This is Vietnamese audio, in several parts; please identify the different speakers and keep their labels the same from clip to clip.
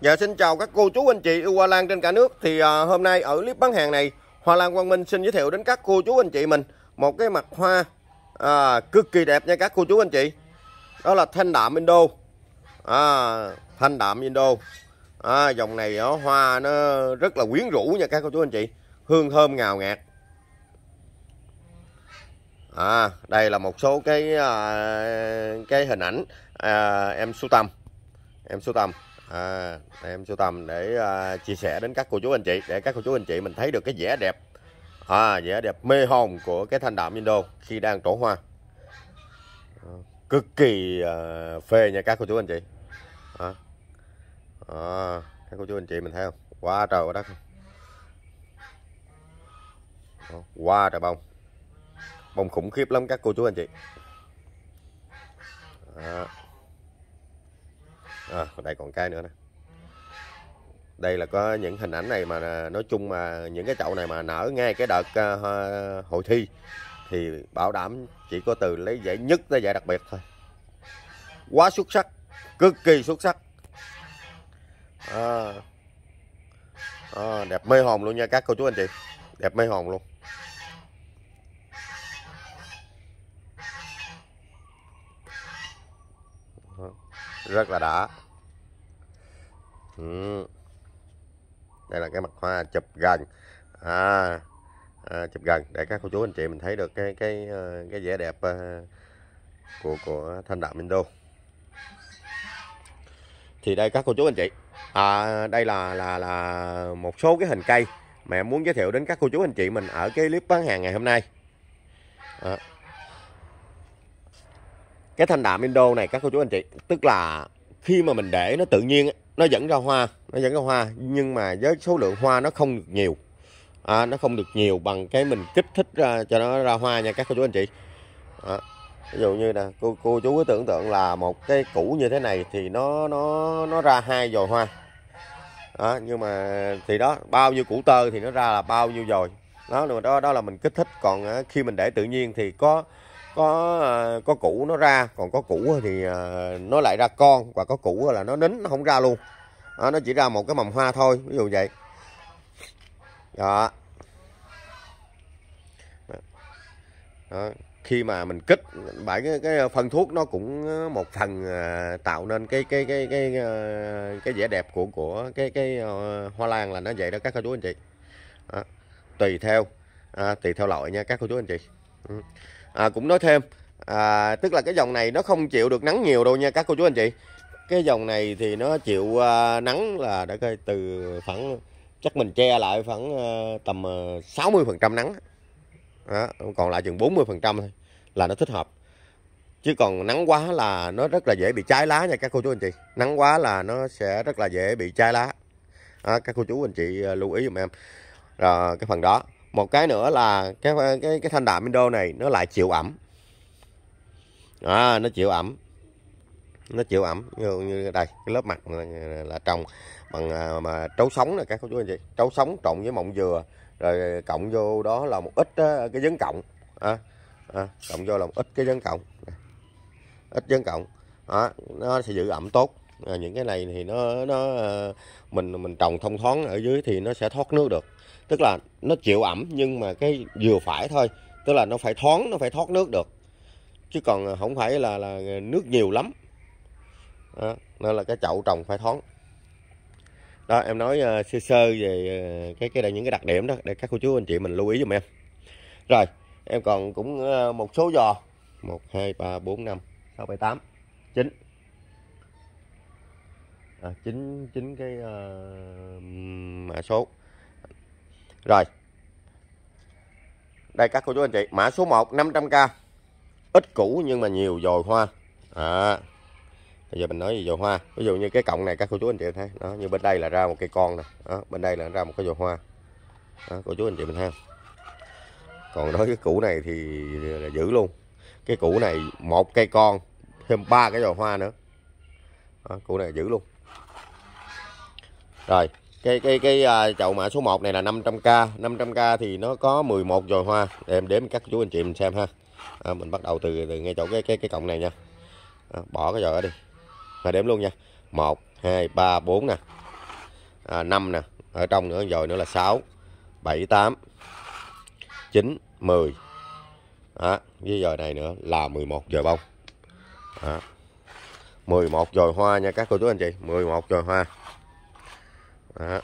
Speaker 1: Dạ xin chào các cô chú anh chị yêu Hoa Lan trên cả nước Thì à, hôm nay ở clip bán hàng này Hoa Lan Quang Minh xin giới thiệu đến các cô chú anh chị mình Một cái mặt hoa à, cực kỳ đẹp nha các cô chú anh chị Đó là thanh đạm Indo à, Thanh đạm Indo à, Dòng này đó, hoa nó rất là quyến rũ nha các cô chú anh chị Hương thơm ngào ngạt à, Đây là một số cái à, cái hình ảnh à, em sưu tầm Em sưu tầm à, em sưu tầm để à, chia sẻ đến các cô chú anh chị để các cô chú anh chị mình thấy được cái vẻ đẹp à, vẻ đẹp mê hồn của cái thanh đạm Indo khi đang trổ hoa à, cực kỳ à, phê nha các cô chú anh chị à, à, các cô chú anh chị mình thấy không quá trời quá đất quá trời bông bông khủng khiếp lắm các cô chú anh chị à à, đây còn cái nữa nè đây là có những hình ảnh này mà à, nói chung mà những cái chậu này mà nở ngay cái đợt uh, hội thi thì bảo đảm chỉ có từ lấy giải nhất tới giải đặc biệt thôi quá xuất sắc cực kỳ xuất sắc à, à, đẹp mê hồn luôn nha các cô chú anh chị đẹp mê hồn luôn rất là đã ừ. đây là cái mặt hoa chụp gần à, à, chụp gần để các cô chú anh chị mình thấy được cái cái ờ, cái vẻ đẹp ờ, của của thanh đạm Indo thì đây các cô chú anh chị à, đây là là là một số cái hình cây mẹ muốn giới thiệu đến các cô chú anh chị mình ở cái clip bán hàng ngày hôm nay à, cái thanh đạm Indo này các cô chú anh chị tức là khi mà mình để nó tự nhiên nó dẫn ra hoa nó dẫn ra hoa nhưng mà với số lượng hoa nó không được nhiều à, nó không được nhiều bằng cái mình kích thích ra cho nó ra hoa nha các cô chú anh chị à, ví dụ như nè cô cô chú cứ tưởng tượng là một cái củ như thế này thì nó nó nó ra hai dồi hoa à, nhưng mà thì đó bao nhiêu củ tơ thì nó ra là bao nhiêu dồi đó đó đó là mình kích thích còn à, khi mình để tự nhiên thì có có ờ, có cũ nó ra còn có cũ thì ờ, nó lại ra con và có cũ là nó nín nó không ra luôn đó, nó chỉ ra một cái mầm hoa thôi ví dụ vậy đó, đó. khi mà mình kích bởi cái, cái phân thuốc nó cũng một phần ờ, tạo nên cái cái cái cái cái, cái vẻ đẹp của của cái cái hoa lan là nó vậy đó các cô chú anh chị đó. tùy theo à, tùy theo loại nha các cô chú anh chị ừ à, cũng nói thêm à, tức là cái dòng này nó không chịu được nắng nhiều đâu nha các cô chú anh chị cái dòng này thì nó chịu uh, nắng là đã coi từ khoảng chắc mình che lại khoảng uh, tầm à, uh, 60 phần trăm nắng đó, còn lại chừng 40 phần trăm thôi là nó thích hợp chứ còn nắng quá là nó rất là dễ bị cháy lá nha các cô chú anh chị nắng quá là nó sẽ rất là dễ bị cháy lá à, các cô chú anh chị lưu ý giùm em rồi cái phần đó một cái nữa là cái cái cái thanh đạm window này nó lại chịu ẩm à, nó chịu ẩm nó chịu ẩm như, như đây cái lớp mặt là, là trồng bằng à, mà trấu sống này các cô chú anh chị trấu sống trộn với mộng dừa rồi cộng vô đó là một ít cái dấn cộng à, à, cộng vô là một ít cái dấn cộng ít dấn cộng đó, nó sẽ giữ ẩm tốt à, những cái này thì nó nó ờ, mình mình trồng thông thoáng ở dưới thì nó sẽ thoát nước được tức là nó chịu ẩm nhưng mà cái vừa phải thôi tức là nó phải thoáng nó phải thoát nước được chứ còn ờ, không phải là là nước nhiều lắm đó, nên là cái chậu trồng phải thoáng đó em nói uh, sơ sơ về uh, cái cái những cái đặc điểm đó để các cô chú anh chị mình lưu ý giùm em rồi em còn cũng uh, một số giò một hai ba bốn năm sáu bảy tám chín Ờ, chính chính cái uh, mã số rồi đây các cô chú anh chị mã số 1 500k ít cũ nhưng mà nhiều dồi hoa à, bây giờ mình nói gì dồi hoa ví dụ như cái cọng này các cô chú anh chị thấy đó như bên đây là ra một cây con nè đó, bên đây là ra một cái dồi hoa đó, cô chú anh chị mình ha còn đối với cũ này thì là giữ luôn cái cũ này một cây con thêm ba cái dồi hoa nữa đó, củ này giữ luôn rồi, cái cái cái à, chậu mã số 1 này là 500k, 500k thì nó có 11 giò hoa. Để em đếm các chú anh chị mình xem ha. À, mình bắt đầu từ từ ngay chỗ cái cái cái cọng này nha. À, bỏ cái giò đó đi. Mà đếm luôn nha. 1 2 3 4 nè. À, 5 nè, ở trong nữa rồi nữa là 6 7 8 9 10 đó, với giò này nữa là 11 giò bông đó. 11 giò hoa nha các cô chú anh chị 11 giò hoa đó.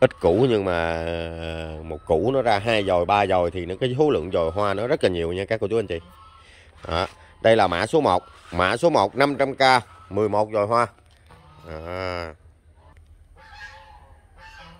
Speaker 1: ít củ nhưng mà ờ, một củ nó ra hai dồi ba dồi thì nó cái số lượng dồi hoa nó rất là nhiều nha các cô chú anh chị đó. đây là mã số 1 mã số 1 500k 11 dồi hoa đó.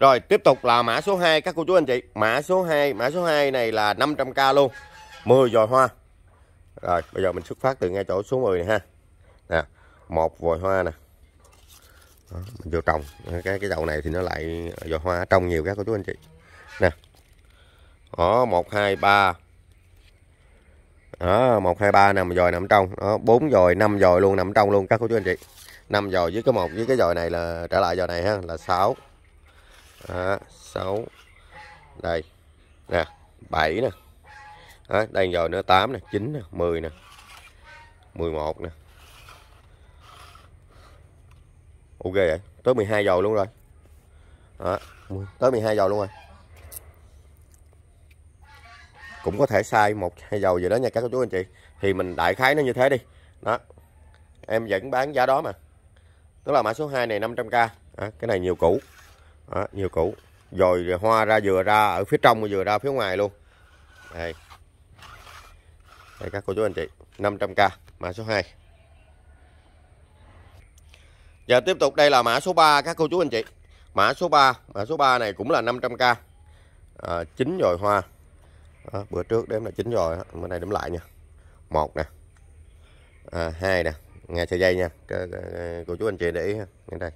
Speaker 1: Rồi tiếp tục là mã số 2 các cô chú anh chị Mã số 2 Mã số 2 này là 500k luôn 10 vòi hoa Rồi bây giờ mình xuất phát từ ngay chỗ số 10 này ha nè, một vòi hoa nè đó, mình vô trồng cái cái đầu này thì nó lại giò hoa trong nhiều các cô chú anh chị nè đó một hai ba đó một hai ba nằm dòi nằm trong đó bốn dòi năm dòi luôn nằm trong luôn các cô chú anh chị năm dòi với cái một với cái dòi này là trở lại dòi này ha là sáu sáu đây nè bảy nè đó, đây dòi nữa tám nè chín nè mười nè mười một nè ok vậy tới 12 giờ luôn rồi đó. tới 12 giờ luôn rồi cũng có thể sai một hai dầu gì đó nha các cô chú anh chị thì mình đại khái nó như thế đi đó em vẫn bán giá đó mà tức là mã số 2 này 500k à, cái này nhiều cũ à, nhiều cũ rồi hoa ra vừa ra ở phía trong vừa ra phía ngoài luôn đây đây các cô chú anh chị 500k mã số 2 Giờ tiếp tục đây là mã số 3 các cô chú anh chị. Mã số 3, mã số 3 này cũng là 500k. À, chín rồi hoa. À, bữa trước đếm là chín rồi, bữa nay đếm lại nha. Một nè. À, hai nè, nghe sợi dây nha. Cô chú anh chị để ý nghe đây.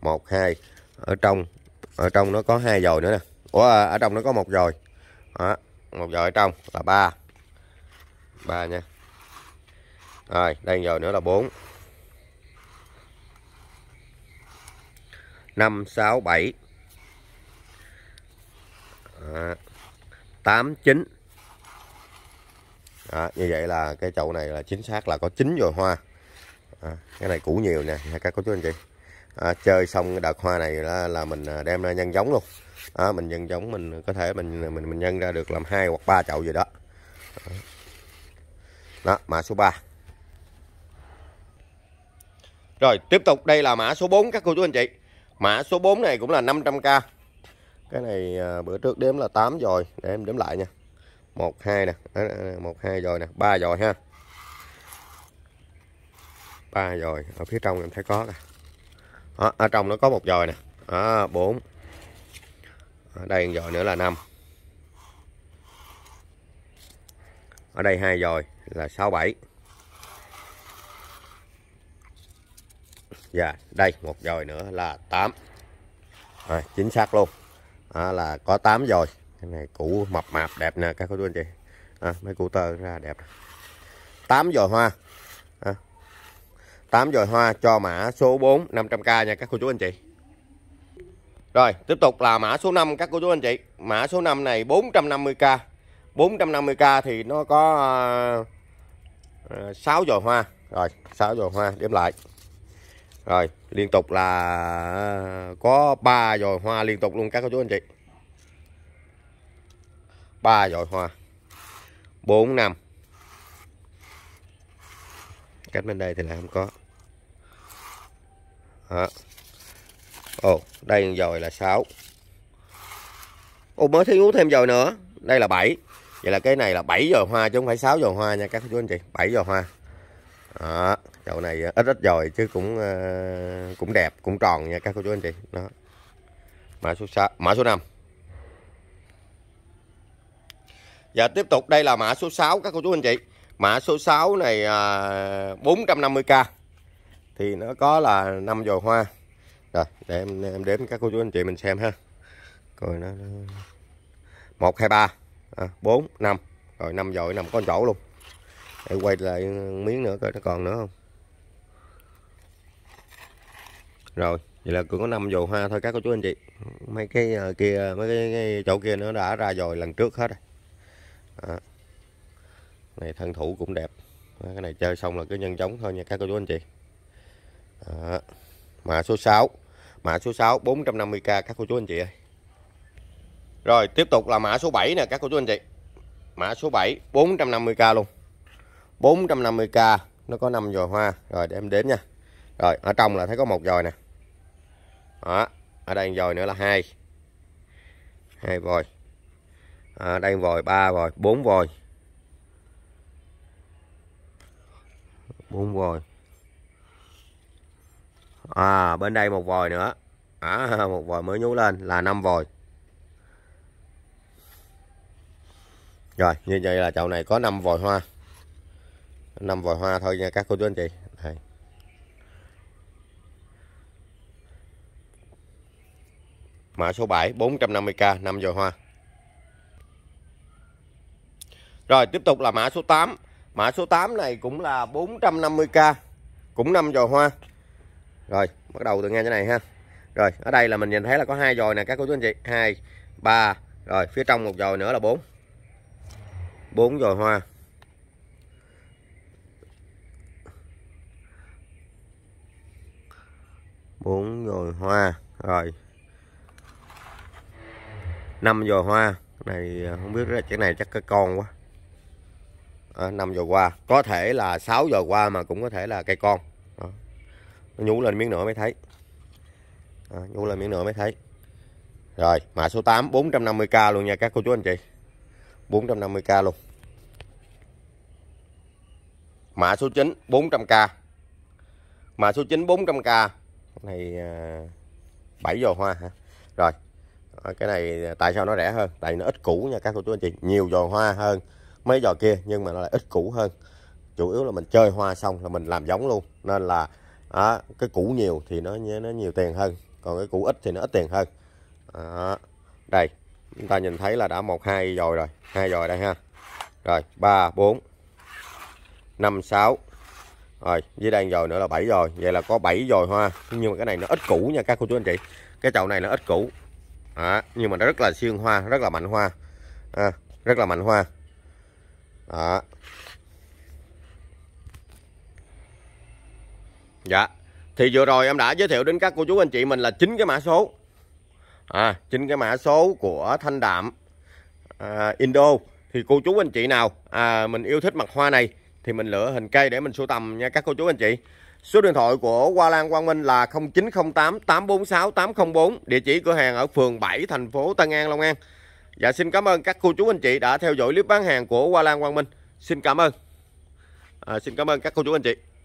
Speaker 1: Một hai ở trong ở trong nó có hai dồi nữa nè. Ủa à, ở trong nó có một dồi. Đó, một dồi ở trong là ba ba nha. Rồi, đây dồi nữa là bốn 5 6 7 à, 8 9 à, như vậy là cái chậu này là chính xác là có chín rồi hoa à, cái này củ nhiều nè các cô chú anh chị à, chơi xong đợt hoa này là, là mình à, đem ra nhân giống luôn à, mình nhân giống mình có thể mình mình mình nhân ra được làm hai hoặc ba chậu gì đó đó mã số 3 rồi tiếp tục đây là mã số 4 các cô chú anh chị Mã số 4 này cũng là 500k Cái này à, bữa trước đếm là 8 rồi Để em đếm lại nha 1, 2 nè 1, 2 rồi nè 3 rồi ha 3 rồi Ở phía trong em thấy có nè Ở trong nó có một dòi nè Đó, 4 Ở đây dòi nữa là 5 Ở đây hai dòi là 6, 7 và dạ, đây một dòi nữa là 8 à, chính xác luôn à, là có 8 dòi cái này cũ mập mạp đẹp nè các cô chú anh chị à, mấy cụ tơ ra đẹp 8 dòi hoa à, 8 dồi hoa cho mã số 4 500k nha các cô chú anh chị rồi tiếp tục là mã số 5 các cô chú anh chị mã số 5 này 450k 450k thì nó có uh, 6 dồi hoa rồi 6 dòi hoa đếm lại rồi liên tục là ờ, có ba dòi hoa liên tục luôn các cô chú anh chị ba dòi hoa bốn năm cách bên đây thì là không có đó. ồ đây dòi là sáu ồ mới thấy uống thêm dòi nữa đây là bảy vậy là cái này là bảy dòi hoa chứ không phải sáu dòi hoa nha các cô chú anh chị bảy dòi hoa đó chậu này ờ, ít ít rồi chứ cũng ờ, cũng đẹp cũng tròn nha các cô chú anh chị đó mã số 6, mã số 5 và dạ, tiếp tục đây là mã số 6 các cô chú anh chị mã số 6 này à, 450k thì nó có là 5 dồi hoa rồi để em, em đếm các cô chú anh chị mình xem ha rồi nó, nó... 1 2 3 à, 4 5 rồi 5 dồi nằm con chỗ luôn để quay lại miếng nữa coi nó còn nữa không rồi vậy là cũng có năm dầu hoa thôi các cô chú anh chị mấy cái uh, kia mấy cái, cái chỗ kia nó đã ra rồi lần trước hết rồi à. này thân thủ cũng đẹp cái này chơi xong là cứ nhân giống thôi nha các cô chú anh chị à. mã số 6 mã số 6 450k các cô chú anh chị ơi rồi tiếp tục là mã số 7 nè các cô chú anh chị mã số 7 450k luôn 450k nó có 5 giò hoa rồi để em đếm nha rồi ở trong là thấy có một giò nè đó ở đây vòi nữa là hai hai vòi ở đây vòi ba vòi bốn vòi bốn vòi à bên đây một vòi nữa à, một vòi mới nhú lên là năm vòi rồi như vậy là chậu này có 5 vòi hoa 5 vòi hoa thôi nha các cô chú anh chị mã số 7 450k 5 dòi hoa rồi tiếp tục là mã số 8 mã số 8 này cũng là 450k cũng 5 dòi hoa rồi bắt đầu từ ngay cái này ha rồi ở đây là mình nhìn thấy là có hai dòi nè các cô chú anh chị hai ba rồi phía trong một dòi nữa là bốn bốn dòi hoa bốn dòi hoa rồi năm giò hoa này không biết đó, cái này chắc cái con quá à, ờ, 5 giò hoa có thể là 6 giò hoa mà cũng có thể là cây con đó. nó nhú lên miếng nữa mới thấy à, ờ, nhú lên miếng nữa mới thấy rồi mã số 8 450k luôn nha các cô chú anh chị 450k luôn mã số 9 400k mã số 9 400k này 7 à, giò hoa hả rồi Ờ, cái này tại sao nó rẻ hơn tại nó ít củ nha các cô chú anh chị nhiều giò hoa hơn mấy giò kia nhưng mà nó lại ít củ hơn chủ yếu là mình chơi hoa xong là mình làm giống luôn nên là à, cái củ nhiều thì nó nó nhiều tiền hơn còn cái củ ít thì nó ít tiền hơn à, đây chúng ta nhìn thấy là đã một hai giò rồi hai giò đây ha rồi ba bốn năm sáu rồi dưới đây dồi nữa là bảy dồi vậy là có bảy dồi hoa nhưng mà cái này nó ít củ nha các cô chú anh chị cái chậu này nó ít củ đó. nhưng mà nó rất là xuyên hoa rất là mạnh hoa à, rất là mạnh hoa đó. dạ thì vừa rồi em đã giới thiệu đến các cô chú anh chị mình là chín cái mã số à chính cái mã số của thanh đạm à, indo thì cô chú anh chị nào à, mình yêu thích mặt hoa này thì mình lựa hình cây để mình sưu tầm nha các cô chú anh chị Số điện thoại của Hoa Lan Quang Minh là 0908 846 804, địa chỉ cửa hàng ở phường 7 thành phố Tân An Long An. và dạ, xin cảm ơn các cô chú anh chị đã theo dõi clip bán hàng của Hoa Lan Quang Minh. Xin cảm ơn. À, xin cảm ơn các cô chú anh chị.